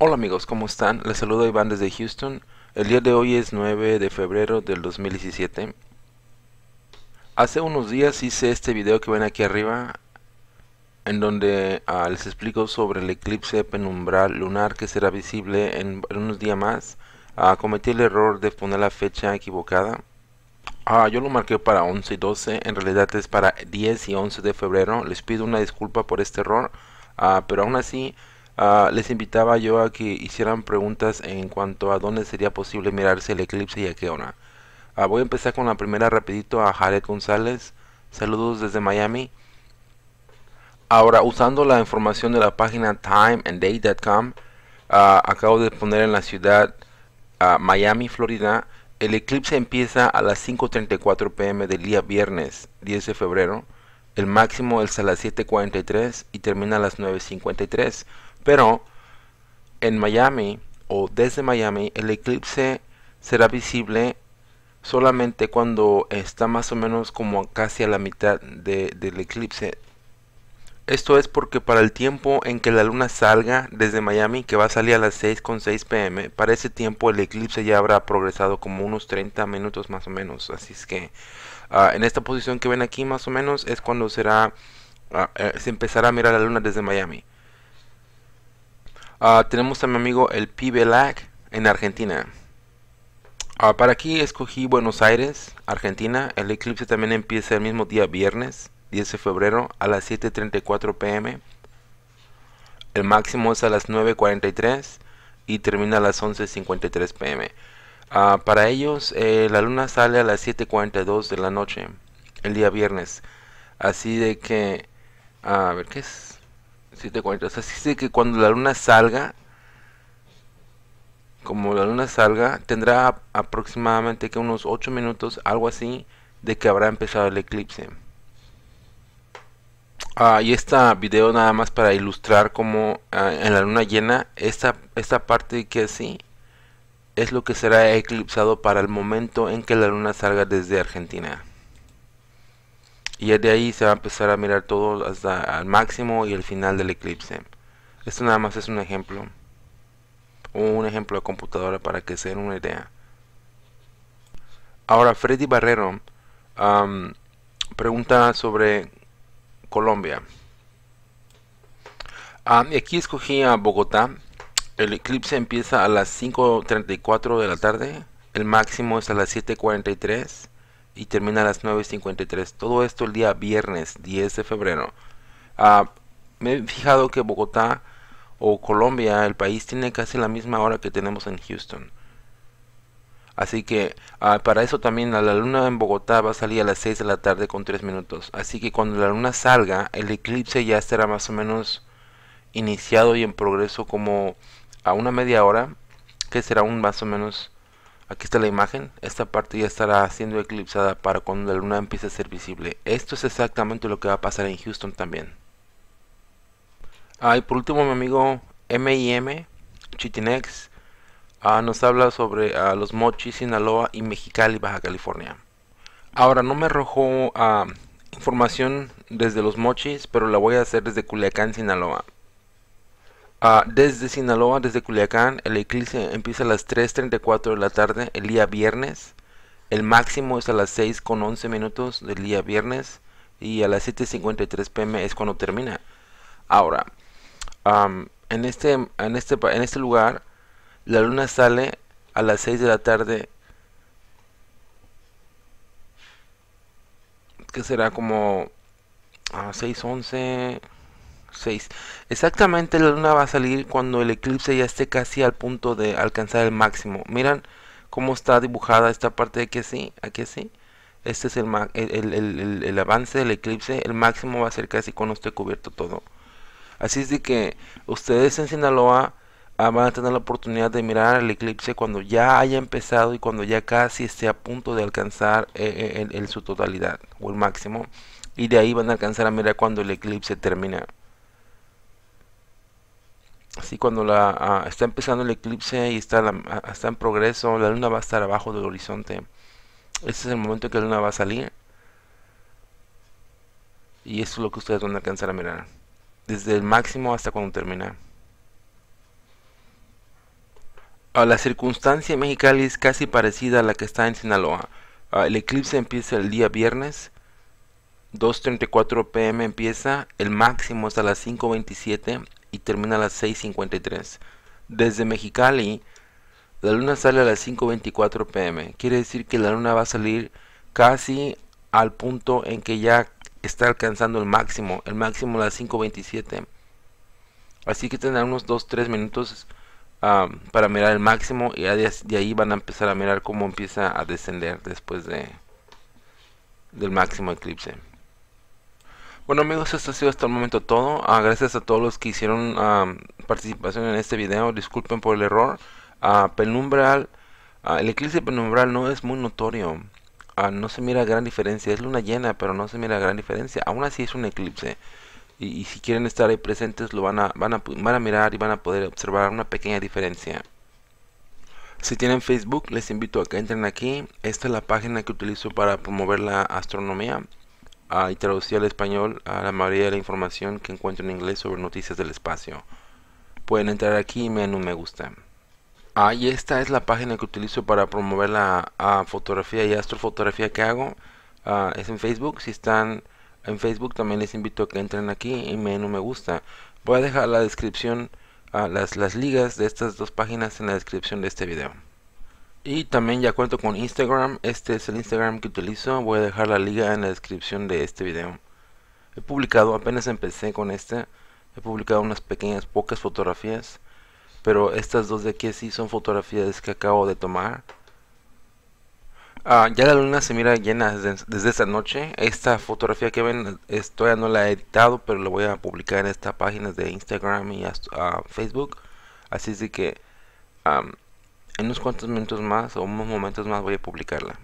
Hola amigos, ¿cómo están? Les saludo Iván desde Houston. El día de hoy es 9 de febrero del 2017. Hace unos días hice este video que ven aquí arriba en donde ah, les explico sobre el eclipse penumbral lunar que será visible en, unos días más. Ah, cometí el error de poner la fecha equivocada. Ah, yo lo marqué para 11 y 12, en realidad es para 10 y 11 de febrero. Les pido una disculpa por este error, pero aún así Ah, les invitaba yo a que hicieran preguntas en cuanto a dónde sería posible mirarse el eclipse y a qué hora. Ah, voy a empezar con la primera rapidito a Jared González. Saludos desde Miami. Ahora, usando la información de la página timeanddate.com, ah, acabo de poner en la ciudad Miami, Florida. El eclipse empieza a las 5.34 pm del día viernes 10 de febrero. El máximo es a las 7.43 y termina a las 9.53. Pero en Miami o desde Miami el eclipse será visible solamente cuando está más o menos como casi a la mitad del eclipse. Esto es porque para el tiempo en que la luna salga desde Miami, que va a salir a las 6.6 pm, para ese tiempo el eclipse ya habrá progresado como unos 30 minutos más o menos. Así es que ah, en esta posición que ven aquí más o menos es cuando será, ah, eh, se empezará a mirar la luna desde Miami. Ah, tenemos a mi amigo el Pibe en Argentina. Ah, para aquí escogí Buenos Aires, Argentina. El eclipse también empieza el mismo día viernes, 10 de febrero, a las 7.34 pm. El máximo es a las 9.43 y termina a las 11.53 pm. Ah, para ellos, eh, la luna sale a las 7.42 de la noche, el día viernes. Así de que, a ver, ¿qué es? Así sé que cuando la luna salga, como la luna salga, tendrá aproximadamente que unos 8 minutos, algo así, de que habrá empezado el eclipse. Ahí y este video nada más para ilustrar cómo ah, en la luna llena, esta, esta parte que así es lo que será eclipsado para el momento en que la luna salga desde Argentina y de ahí se va a empezar a mirar todo hasta al máximo y el final del eclipse. Esto nada más es un ejemplo, un ejemplo de computadora para que se den una idea. Ahora, Freddy Barrero pregunta sobre Colombia. aquí escogí a Bogotá. El eclipse empieza a las 5.34 de la tarde. El máximo es a las 7.43 y termina a las 9.53. Todo esto el día viernes 10 de febrero. Ah, me he fijado que Bogotá o Colombia, el país, tiene casi la misma hora que tenemos en Houston. Así que ah, para eso también la luna en Bogotá va a salir a las 6 de la tarde con 3 minutos. Así que cuando la luna salga, el eclipse ya estará más o menos iniciado y en progreso como a una media hora, que será un más o menos Aquí está la imagen, esta parte ya estará siendo eclipsada para cuando la luna empiece a ser visible. Esto es exactamente lo que va a pasar en Houston también. Ah, y por último mi amigo MIM, Chitinex, ah, nos habla sobre ah, los mochis, Sinaloa y Mexicali, Baja California. Ahora, no me arrojó ah, información desde los mochis, pero la voy a hacer desde Culiacán, Sinaloa. Ah, desde Sinaloa, desde Culiacán, el eclipse empieza a las 3.34 de la tarde el día viernes. El máximo es a las 6.11 con minutos del día viernes y a las 7.53 pm es cuando termina. Ahora, en, este, en, este, en este lugar, la luna sale a las 6 de la tarde, que será como a ah, 6.11. 6. Exactamente la luna va a salir cuando el eclipse ya esté casi al punto de alcanzar el máximo. Miran cómo está dibujada esta parte de sí, aquí sí. Este es el, el, el, el, avance del eclipse. El máximo va a ser casi cuando esté cubierto todo. Así es de que ustedes en Sinaloa ah, van a tener la oportunidad de mirar el eclipse cuando ya haya empezado y cuando ya casi esté a punto de alcanzar eh, eh, su totalidad o el máximo. Y de ahí van a alcanzar a mirar cuando el eclipse termina así cuando la, ah, está empezando el eclipse y ah, está, en progreso, la luna va a estar abajo del horizonte. Este es el momento en que la luna va a salir. Y eso es lo que ustedes van a alcanzar a mirar. Desde el máximo hasta cuando termina. a ah, la circunstancia en es casi parecida a la que está en Sinaloa. el eclipse empieza el día viernes. 2.34 pm empieza, el máximo hasta las 5.27 termina a las 6.53. Desde Mexicali, la luna sale a las 5.24 pm. Quiere decir que la luna va a salir casi al punto en que ya está alcanzando el máximo. El máximo a las 5.27. Así que tendrán unos 2-3 minutos um, para mirar el máximo y de, de ahí van a empezar a mirar cómo empieza a descender después de, del máximo eclipse. Bueno amigos, esto ha sido hasta el momento todo. Ah, gracias a todos los que hicieron participación en este video. Disculpen por el error. Ah, penumbral, ah, el eclipse penumbral no es muy notorio. no se mira gran diferencia. Es luna llena, pero no se mira gran diferencia. Aún así es un eclipse. Y, si quieren estar ahí presentes, lo van a, van, a, van a mirar y van a poder observar una pequeña diferencia. Si tienen Facebook, les invito a que entren aquí. Esta es la página que utilizo para promover la astronomía y traducir al español a la mayoría de la información que encuentro en inglés sobre noticias del espacio. Pueden entrar aquí y me dan un me gusta. Ah, y esta es la página que utilizo para promover la fotografía y astrofotografía que hago. Ah, es en Facebook. Si están en Facebook también les invito a que entren aquí y me den un me gusta. Voy a dejar la descripción, ah, las, las ligas de estas dos páginas en la descripción de este video. Y también ya cuento con Instagram. Este es el Instagram que utilizo. Voy a dejar la liga en la descripción de este video. He publicado, apenas empecé con este. He publicado unas pequeñas, pocas fotografías. Pero estas dos de aquí sí son fotografías que acabo de tomar. Ah, ya la luna se mira llena desde, esa esta noche. Esta fotografía que ven, esto todavía no la he editado, pero la voy a publicar en esta página de Instagram y Facebook. Así es de que um, en unos cuantos minutos más o unos momentos más voy a publicarla.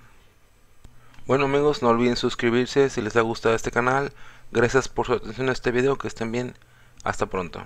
Bueno amigos, no olviden suscribirse si les ha gustado este canal. Gracias por su atención a este video, que estén bien. Hasta pronto.